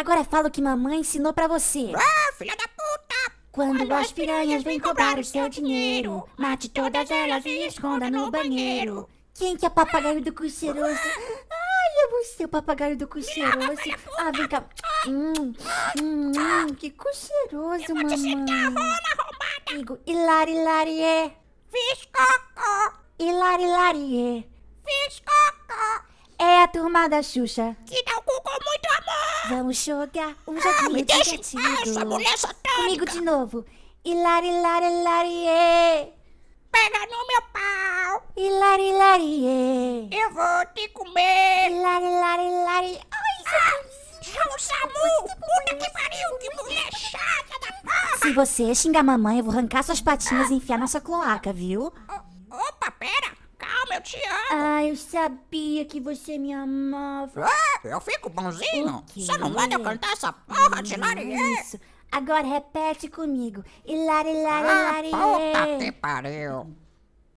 Agora fala o que mamãe ensinou para você. Ah, filha da puta! Quando, Quando as piranhas vêm cobrar o seu dinheiro, mate todas elas e esconda no banheiro. Quem que é papagaio do cocheiroso? Ai, eu vou ser o papagaio do cocheiroso. Ah, vem cá. Hum, hum, hum, que cu cheiroso, mamãe. Digo, hilari, hilari, é. Fiz cocô. Hilari, hilari, é. Fiz cocô. É a turma da Xuxa. Que dá Vamos jogar um ah, joguinho ah, me deixa divertido. mulher satânica. Tá Comigo de novo. Hilari, hilari, hilari, Pega no meu pau. Hilari, hilari, Eu vou te comer. Ilari hilari, hilari. Ai, ah, Samu, Samu. Puta que pariu, que mulher chata da porra. Se você xingar mamãe, eu vou arrancar suas patinhas e enfiar na sua cloaca, viu? Ah, eu sabia que você me amava. Ah, eu fico bonzinho. Você não vai cantar essa porra de lariê. Isso. Agora repete comigo. Lari Lari ah, hilari. Puta que pariu.